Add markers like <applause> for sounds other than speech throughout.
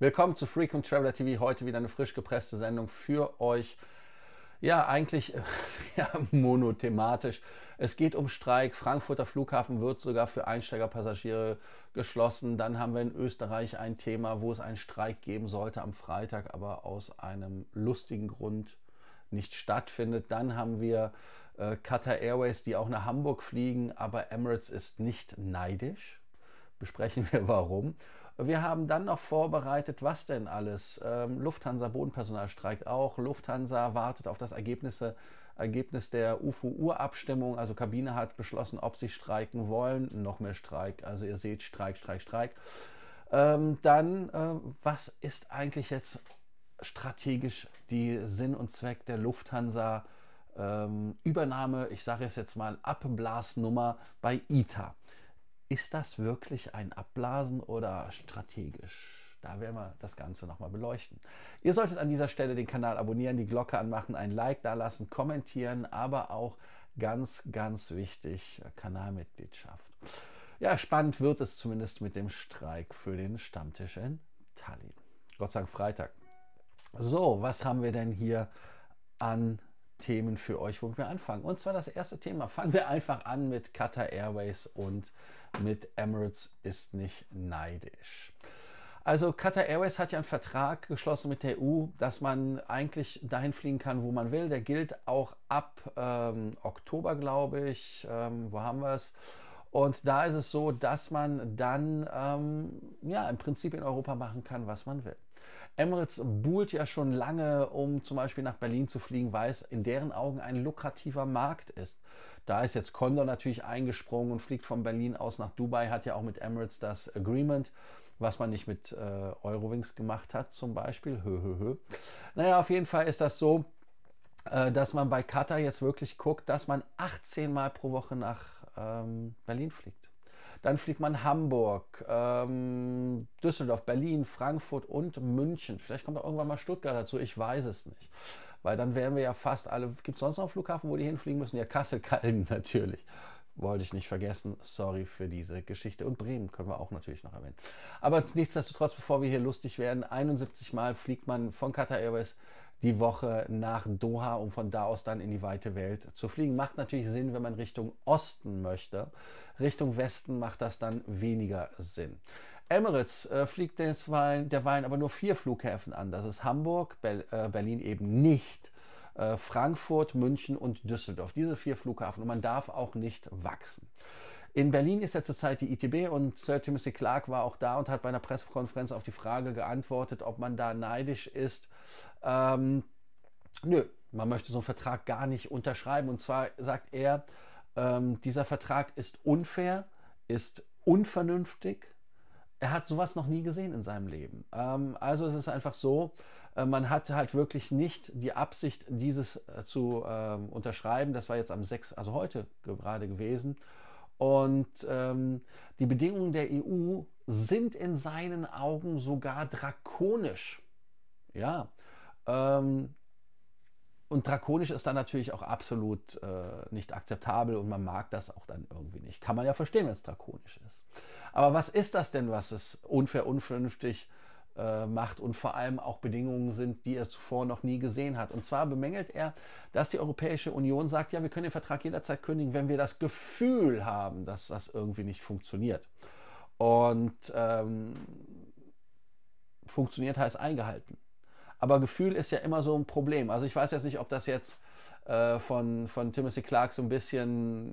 Willkommen zu Frequent Traveler TV. Heute wieder eine frisch gepresste Sendung für euch. Ja, eigentlich äh, <laughs> ja, monothematisch. Es geht um Streik. Frankfurter Flughafen wird sogar für Einsteigerpassagiere geschlossen. Dann haben wir in Österreich ein Thema, wo es einen Streik geben sollte am Freitag, aber aus einem lustigen Grund nicht stattfindet. Dann haben wir äh, Qatar Airways, die auch nach Hamburg fliegen, aber Emirates ist nicht neidisch. Besprechen wir warum. Wir haben dann noch vorbereitet, was denn alles. Ähm, Lufthansa Bodenpersonal streikt auch. Lufthansa wartet auf das Ergebnisse, Ergebnis der UFO-Urabstimmung. Also Kabine hat beschlossen, ob sie streiken wollen. Noch mehr Streik. Also ihr seht, Streik, Streik, Streik. Ähm, dann, äh, was ist eigentlich jetzt strategisch die Sinn und Zweck der Lufthansa? Ähm, Übernahme, ich sage es jetzt mal, Abblasnummer bei ITA ist das wirklich ein Abblasen oder strategisch? Da werden wir das Ganze nochmal beleuchten. Ihr solltet an dieser Stelle den Kanal abonnieren, die Glocke anmachen, ein Like da lassen, kommentieren, aber auch ganz, ganz wichtig, Kanalmitgliedschaft. Ja, spannend wird es zumindest mit dem Streik für den Stammtisch in Tallinn. Gott sei Dank Freitag. So, was haben wir denn hier an Themen für euch, womit wir anfangen? Und zwar das erste Thema. Fangen wir einfach an mit Qatar Airways und äh, mit Emirates ist nicht neidisch. Also Qatar Airways hat ja einen Vertrag geschlossen mit der EU, dass man eigentlich dahin fliegen kann, wo man will. Der gilt auch ab ähm, Oktober, glaube ich. Ähm, wo haben wir es? Und da ist es so, dass man dann ähm, ja im Prinzip in Europa machen kann, was man will. Emirates buhlt ja schon lange, um zum Beispiel nach Berlin zu fliegen, weil es in deren Augen ein lukrativer Markt ist. Da ist jetzt Condor natürlich eingesprungen und fliegt von Berlin aus nach Dubai, hat ja auch mit Emirates das Agreement, was man nicht mit äh, Eurowings gemacht hat zum Beispiel. Hö, hö, hö. Naja, auf jeden Fall ist das so, äh, dass man bei Qatar jetzt wirklich guckt, dass man 18 Mal pro Woche nach ähm, Berlin fliegt. Dann fliegt man Hamburg, ähm, Düsseldorf, Berlin, Frankfurt und München. Vielleicht kommt auch irgendwann mal Stuttgart dazu, ich weiß es nicht. Weil dann wären wir ja fast alle. Gibt es sonst noch einen Flughafen, wo die hinfliegen müssen? Ja, kassel Kalden <laughs> natürlich. Wollte ich nicht vergessen. Sorry für diese Geschichte. Und Bremen können wir auch natürlich noch erwähnen. Aber nichtsdestotrotz, bevor wir hier lustig werden, 71 Mal fliegt man von Qatar Airways die Woche nach Doha, um von da aus dann in die weite Welt zu fliegen. Macht natürlich Sinn, wenn man Richtung Osten möchte. Richtung Westen macht das dann weniger Sinn. Emirates äh, fliegt desweilen, derweilen aber nur vier Flughäfen an. Das ist Hamburg, Be äh, Berlin eben nicht. Äh, Frankfurt, München und Düsseldorf. Diese vier Flughafen. Und man darf auch nicht wachsen. In Berlin ist ja zurzeit die ITB und Sir Timothy Clark war auch da und hat bei einer Pressekonferenz auf die Frage geantwortet, ob man da neidisch ist. Ähm, nö, man möchte so einen Vertrag gar nicht unterschreiben. Und zwar sagt er, ähm, dieser Vertrag ist unfair, ist unvernünftig, er hat sowas noch nie gesehen in seinem Leben. Ähm, also es ist einfach so, äh, man hatte halt wirklich nicht die Absicht, dieses äh, zu äh, unterschreiben. Das war jetzt am 6, also heute gerade gewesen. Und ähm, die Bedingungen der EU sind in seinen Augen sogar drakonisch. Ja. Ähm, und drakonisch ist dann natürlich auch absolut äh, nicht akzeptabel und man mag das auch dann irgendwie nicht. Kann man ja verstehen, wenn es drakonisch ist. Aber was ist das denn, was es unfair, unvernünftig äh, macht und vor allem auch Bedingungen sind, die er zuvor noch nie gesehen hat? Und zwar bemängelt er, dass die Europäische Union sagt, ja, wir können den Vertrag jederzeit kündigen, wenn wir das Gefühl haben, dass das irgendwie nicht funktioniert. Und ähm, funktioniert heißt eingehalten. Aber Gefühl ist ja immer so ein Problem. Also ich weiß jetzt nicht, ob das jetzt äh, von, von Timothy Clark so ein bisschen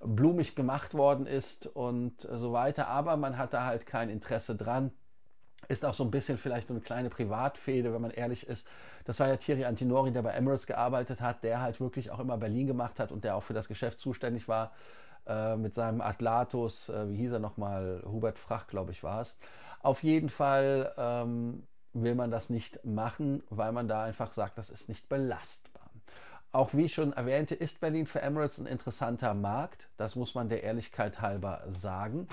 blumig gemacht worden ist und so weiter. Aber man hat da halt kein Interesse dran. Ist auch so ein bisschen vielleicht so eine kleine Privatfehde, wenn man ehrlich ist. Das war ja Thierry Antinori, der bei Emirates gearbeitet hat, der halt wirklich auch immer Berlin gemacht hat und der auch für das Geschäft zuständig war äh, mit seinem Atlatus, äh, wie hieß er nochmal, Hubert Frach, glaube ich, war es. Auf jeden Fall ähm, will man das nicht machen, weil man da einfach sagt, das ist nicht belastbar. Auch wie ich schon erwähnte, ist Berlin für Emirates ein interessanter Markt. Das muss man der Ehrlichkeit halber sagen.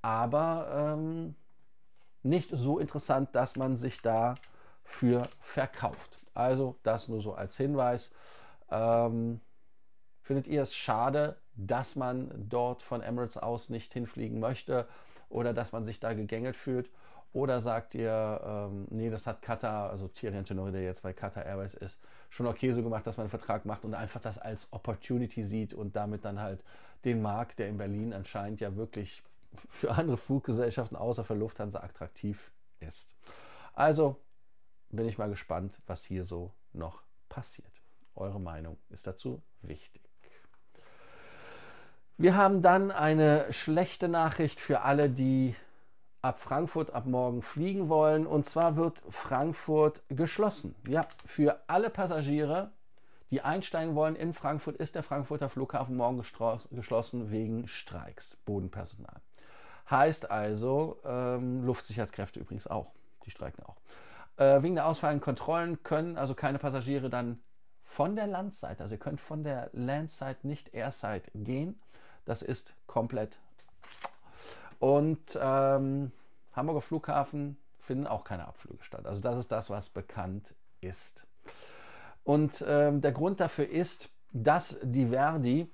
Aber ähm, nicht so interessant, dass man sich dafür verkauft. Also das nur so als Hinweis. Ähm, findet ihr es schade, dass man dort von Emirates aus nicht hinfliegen möchte oder dass man sich da gegängelt fühlt? Oder sagt ihr, ähm, nee, das hat Qatar, also Thierry Antonori, der jetzt bei Qatar Airways ist, schon okay so gemacht, dass man einen Vertrag macht und einfach das als Opportunity sieht und damit dann halt den Markt, der in Berlin anscheinend ja wirklich für andere Fluggesellschaften außer für Lufthansa attraktiv ist. Also bin ich mal gespannt, was hier so noch passiert. Eure Meinung ist dazu wichtig. Wir haben dann eine schlechte Nachricht für alle, die ab Frankfurt ab morgen fliegen wollen. Und zwar wird Frankfurt geschlossen. Ja, für alle Passagiere, die einsteigen wollen in Frankfurt, ist der Frankfurter Flughafen morgen geschlossen wegen Streiks, Bodenpersonal. Heißt also, ähm, Luftsicherheitskräfte übrigens auch, die streiken auch. Äh, wegen der ausfallenden Kontrollen können also keine Passagiere dann von der Landseite, also ihr könnt von der Landside nicht Airside gehen. Das ist komplett und ähm, Hamburger Flughafen finden auch keine Abflüge statt. Also das ist das, was bekannt ist. Und ähm, der Grund dafür ist, dass die Verdi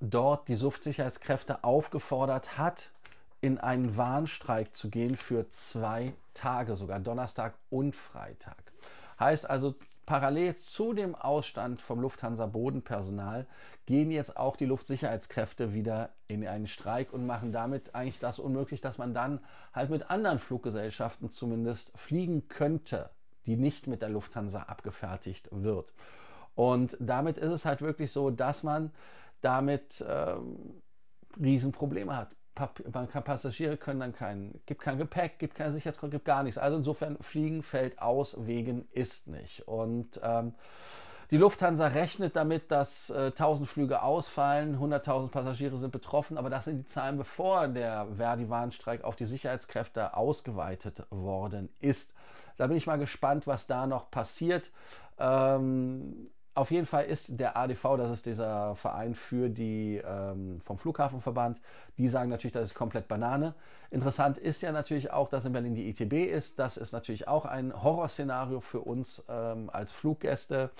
dort die Suftsicherheitskräfte aufgefordert hat, in einen Warnstreik zu gehen für zwei Tage, sogar Donnerstag und Freitag. Heißt also, Parallel zu dem Ausstand vom Lufthansa Bodenpersonal gehen jetzt auch die Luftsicherheitskräfte wieder in einen Streik und machen damit eigentlich das unmöglich, dass man dann halt mit anderen Fluggesellschaften zumindest fliegen könnte, die nicht mit der Lufthansa abgefertigt wird. Und damit ist es halt wirklich so, dass man damit ähm, Riesenprobleme hat. Passagiere können dann kein, gibt kein Gepäck, gibt keine Sicherheitskontrolle, gibt gar nichts. Also insofern, Fliegen fällt aus, wegen ist nicht. Und ähm, die Lufthansa rechnet damit, dass äh, 1000 Flüge ausfallen, 100.000 Passagiere sind betroffen, aber das sind die Zahlen, bevor der Verdi-Warnstreik auf die Sicherheitskräfte ausgeweitet worden ist. Da bin ich mal gespannt, was da noch passiert. Ähm, auf jeden Fall ist der ADV, das ist dieser Verein für die ähm, vom Flughafenverband, die sagen natürlich, das ist komplett Banane. Interessant ist ja natürlich auch, dass in Berlin die ITB ist. Das ist natürlich auch ein Horrorszenario für uns ähm, als Fluggäste,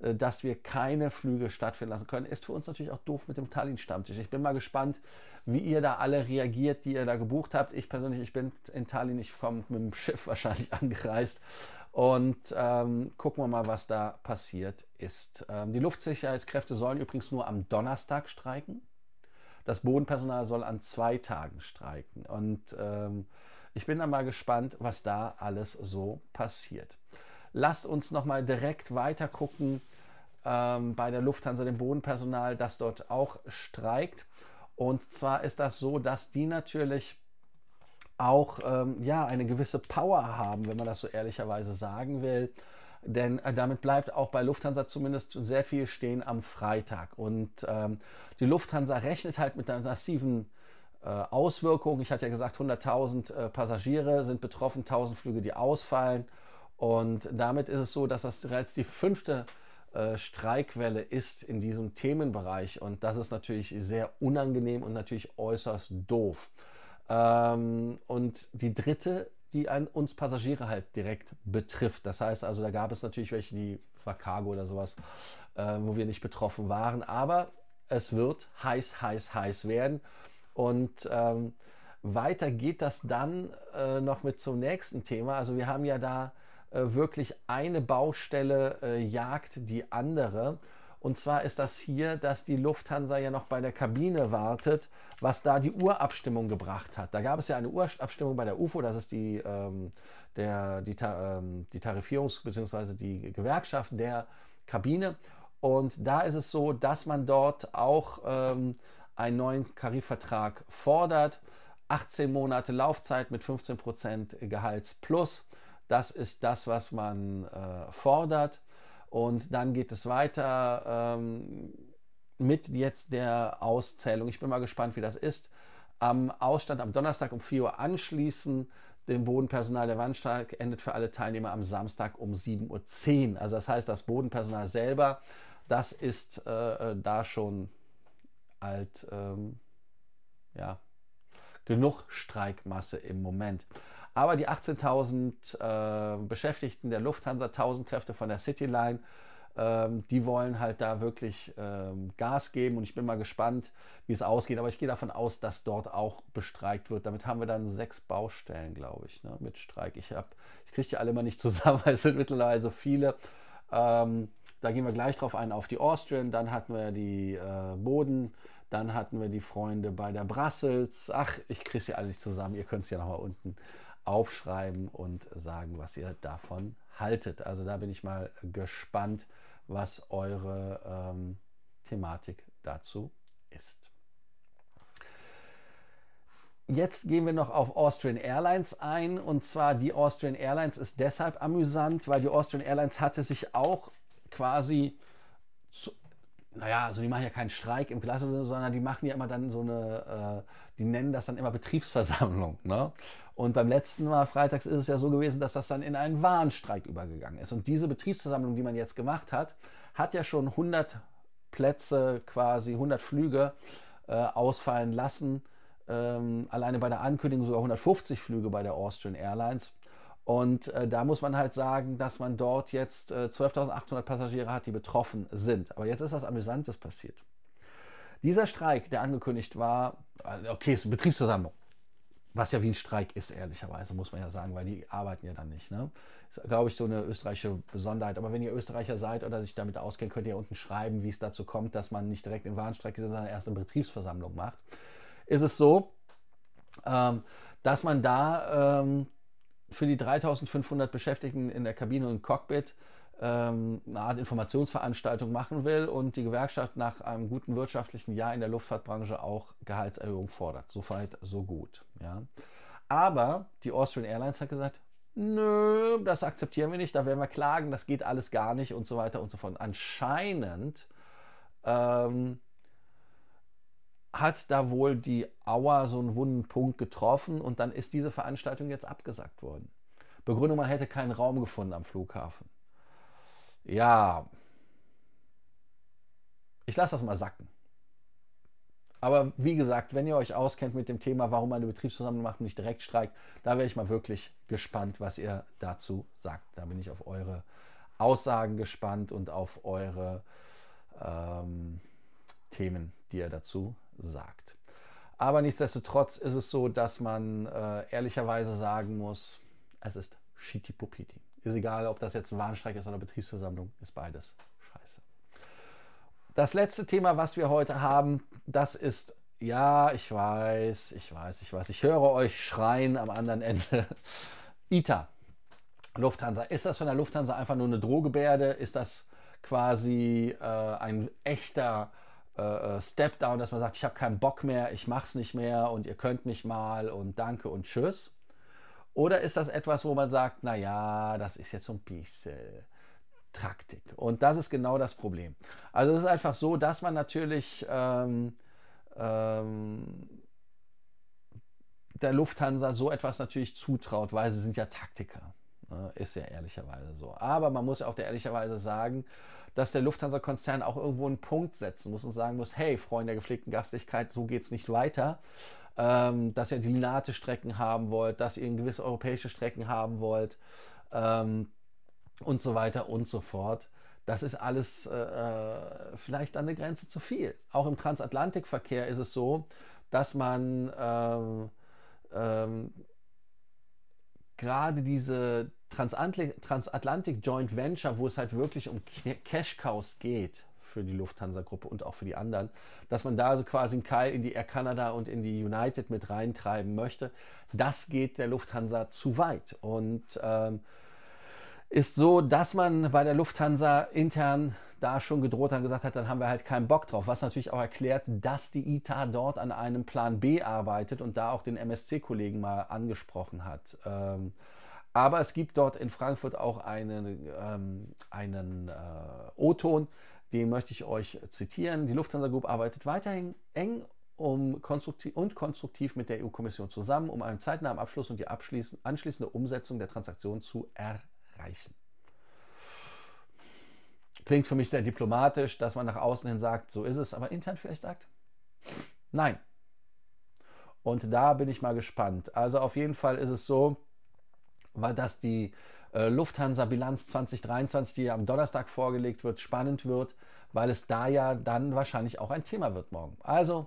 äh, dass wir keine Flüge stattfinden lassen können. Ist für uns natürlich auch doof mit dem Tallinn-Stammtisch. Ich bin mal gespannt, wie ihr da alle reagiert, die ihr da gebucht habt. Ich persönlich, ich bin in Tallinn, ich komme mit dem Schiff <laughs> wahrscheinlich angereist. Und ähm, gucken wir mal, was da passiert ist. Ähm, die Luftsicherheitskräfte sollen übrigens nur am Donnerstag streiken. Das Bodenpersonal soll an zwei Tagen streiken. Und ähm, ich bin dann mal gespannt, was da alles so passiert. Lasst uns nochmal direkt weiter gucken ähm, bei der Lufthansa, dem Bodenpersonal, das dort auch streikt. Und zwar ist das so, dass die natürlich auch ähm, ja, eine gewisse Power haben, wenn man das so ehrlicherweise sagen will. Denn äh, damit bleibt auch bei Lufthansa zumindest sehr viel stehen am Freitag. Und ähm, die Lufthansa rechnet halt mit einer massiven äh, Auswirkung. Ich hatte ja gesagt, 100.000 äh, Passagiere sind betroffen, 1.000 Flüge, die ausfallen. Und damit ist es so, dass das bereits die fünfte äh, Streikwelle ist in diesem Themenbereich. Und das ist natürlich sehr unangenehm und natürlich äußerst doof. Ähm, und die dritte, die an uns Passagiere halt direkt betrifft. Das heißt also, da gab es natürlich welche, die war Cargo oder sowas, äh, wo wir nicht betroffen waren. Aber es wird heiß, heiß, heiß werden. Und ähm, weiter geht das dann äh, noch mit zum nächsten Thema. Also wir haben ja da äh, wirklich eine Baustelle äh, jagt die andere. Und zwar ist das hier, dass die Lufthansa ja noch bei der Kabine wartet, was da die Urabstimmung gebracht hat. Da gab es ja eine Urabstimmung bei der UFO, das ist die, ähm, der, die, ähm, die Tarifierungs- bzw. die Gewerkschaft der Kabine. Und da ist es so, dass man dort auch ähm, einen neuen Tarifvertrag fordert. 18 Monate Laufzeit mit 15% Gehalts plus. Das ist das, was man äh, fordert. Und dann geht es weiter ähm, mit jetzt der Auszählung. Ich bin mal gespannt, wie das ist. Am Ausstand am Donnerstag um 4 Uhr anschließen. Dem Bodenpersonal der Wandstag endet für alle Teilnehmer am Samstag um 7.10 Uhr. Also das heißt, das Bodenpersonal selber, das ist äh, äh, da schon alt, ähm, ja, genug Streikmasse im Moment. Aber die 18.000 äh, Beschäftigten der Lufthansa, 1.000 Kräfte von der Cityline, ähm, die wollen halt da wirklich ähm, Gas geben und ich bin mal gespannt, wie es ausgeht. Aber ich gehe davon aus, dass dort auch bestreikt wird. Damit haben wir dann sechs Baustellen, glaube ich, ne, mit Streik. Ich, hab, ich kriege die alle immer nicht zusammen, <laughs> weil es sind mittlerweile so viele. Ähm, da gehen wir gleich drauf ein, auf die Austrian, dann hatten wir die äh, Boden, dann hatten wir die Freunde bei der Brussels. Ach, ich kriege sie alle nicht zusammen, ihr könnt es ja nochmal unten aufschreiben und sagen, was ihr davon haltet. Also da bin ich mal gespannt, was eure ähm, Thematik dazu ist. Jetzt gehen wir noch auf Austrian Airlines ein. Und zwar die Austrian Airlines ist deshalb amüsant, weil die Austrian Airlines hatte sich auch quasi, zu, naja, also die machen ja keinen Streik im klassischen sondern die machen ja immer dann so eine, äh, die nennen das dann immer Betriebsversammlung. Ne? Und beim letzten Mal freitags ist es ja so gewesen, dass das dann in einen Warnstreik übergegangen ist. Und diese Betriebsversammlung, die man jetzt gemacht hat, hat ja schon 100 Plätze quasi, 100 Flüge äh, ausfallen lassen. Ähm, alleine bei der Ankündigung sogar 150 Flüge bei der Austrian Airlines. Und äh, da muss man halt sagen, dass man dort jetzt äh, 12.800 Passagiere hat, die betroffen sind. Aber jetzt ist was Amüsantes passiert. Dieser Streik, der angekündigt war, äh, okay, es ist eine Betriebsversammlung. Was ja wie ein Streik ist, ehrlicherweise, muss man ja sagen, weil die arbeiten ja dann nicht. Ne? Das ist, glaube ich, so eine österreichische Besonderheit. Aber wenn ihr Österreicher seid oder sich damit auskennt, könnt ihr unten schreiben, wie es dazu kommt, dass man nicht direkt in Warnstreik ist, sondern erst eine Betriebsversammlung macht. Ist es so, ähm, dass man da ähm, für die 3500 Beschäftigten in der Kabine und Cockpit ähm, eine Art Informationsveranstaltung machen will und die Gewerkschaft nach einem guten wirtschaftlichen Jahr in der Luftfahrtbranche auch Gehaltserhöhung fordert. Soweit, so gut. Ja. Aber die Austrian Airlines hat gesagt, nö, das akzeptieren wir nicht, da werden wir klagen, das geht alles gar nicht und so weiter und so fort. Anscheinend ähm, hat da wohl die Auer so einen wunden Punkt getroffen und dann ist diese Veranstaltung jetzt abgesagt worden. Begründung, man hätte keinen Raum gefunden am Flughafen. Ja, ich lasse das mal sacken. Aber wie gesagt, wenn ihr euch auskennt mit dem Thema, warum eine Betriebsversammlung macht und nicht direkt streikt, da wäre ich mal wirklich gespannt, was ihr dazu sagt. Da bin ich auf eure Aussagen gespannt und auf eure ähm, Themen, die ihr dazu sagt. Aber nichtsdestotrotz ist es so, dass man äh, ehrlicherweise sagen muss, es ist Schitipopiti. Ist egal, ob das jetzt ein Warnstreik ist oder Betriebsversammlung, ist beides scheiße. Das letzte Thema, was wir heute haben, das ist, ja, ich weiß, ich weiß, ich weiß, ich höre euch schreien am anderen Ende. <laughs> ITA, Lufthansa. Ist das von der Lufthansa einfach nur eine Drohgebärde? Ist das quasi äh, ein echter äh, äh Step-Down, dass man sagt, ich habe keinen Bock mehr, ich mache es nicht mehr und ihr könnt mich mal und danke und tschüss? Oder ist das etwas, wo man sagt, naja, das ist jetzt so ein bisschen Taktik. Und das ist genau das Problem. Also es ist einfach so, dass man natürlich ähm, ähm, der Lufthansa so etwas natürlich zutraut, weil sie sind ja Taktiker. Ne? Ist ja ehrlicherweise so. Aber man muss ja auch ehrlicherweise sagen, dass der Lufthansa-Konzern auch irgendwo einen Punkt setzen muss und sagen muss, hey, Freunde der gepflegten Gastlichkeit, so geht es nicht weiter. Ähm, dass ihr die Linate-Strecken haben wollt, dass ihr gewisse europäische Strecken haben wollt. Ähm, und so weiter und so fort. Das ist alles äh, äh, vielleicht an der Grenze zu viel. Auch im Transatlantikverkehr ist es so, dass man ähm, ähm, gerade diese Transatlantik, Joint Venture, wo es halt wirklich um Cash Cows geht für die Lufthansa-Gruppe und auch für die anderen, dass man da so quasi einen Keil in die Air Canada und in die United mit reintreiben möchte, das geht der Lufthansa zu weit. Und ähm, ist so, dass man bei der Lufthansa intern da schon gedroht hat und gesagt hat, dann haben wir halt keinen Bock drauf. Was natürlich auch erklärt, dass die ITA dort an einem Plan B arbeitet und da auch den MSC-Kollegen mal angesprochen hat. Ähm, aber es gibt dort in Frankfurt auch einen, ähm, einen äh, O-Ton, den möchte ich euch zitieren. Die Lufthansa Group arbeitet weiterhin eng um konstruktiv und konstruktiv mit der EU-Kommission zusammen, um einen zeitnahen Abschluss und die anschließende Umsetzung der Transaktion zu erreichen erreichen. Klingt für mich sehr diplomatisch, dass man nach außen hin sagt, so ist es, aber intern vielleicht sagt, nein. Und da bin ich mal gespannt. Also auf jeden Fall ist es so, weil das die äh, Lufthansa-Bilanz 2023, die ja am Donnerstag vorgelegt wird, spannend wird, weil es da ja dann wahrscheinlich auch ein Thema wird morgen. Also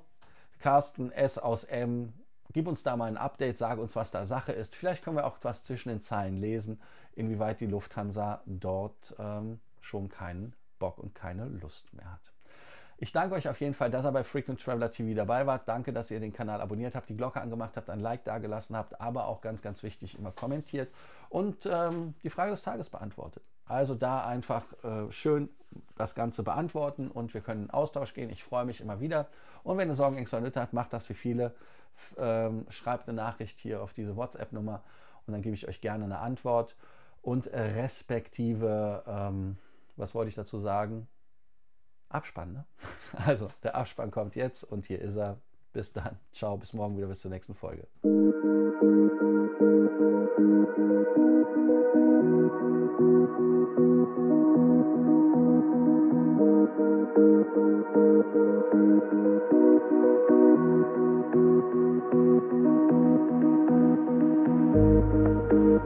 Carsten S aus M Gib uns da mal ein Update, sage uns, was da Sache ist. Vielleicht können wir auch was zwischen den Zeilen lesen, inwieweit die Lufthansa dort ähm, schon keinen Bock und keine Lust mehr hat. Ich danke euch auf jeden Fall, dass ihr bei Frequent Traveler TV dabei wart. Danke, dass ihr den Kanal abonniert habt, die Glocke angemacht habt, ein Like dagelassen habt, aber auch ganz, ganz wichtig, immer kommentiert und ähm, die Frage des Tages beantwortet. Also da einfach äh, schön das Ganze beantworten und wir können in Austausch gehen. Ich freue mich immer wieder. Und wenn ihr Sorgen, Ängste und Nöte habt, macht das wie viele ähm, schreibt eine Nachricht hier auf diese WhatsApp-Nummer und dann gebe ich euch gerne eine Antwort. Und äh, respektive, ähm, was wollte ich dazu sagen? Abspann, ne? <laughs> Also, der Abspann kommt jetzt und hier ist er. Bis dann. Ciao, bis morgen wieder, bis zur nächsten Folge.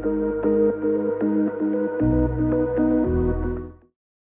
Thank you.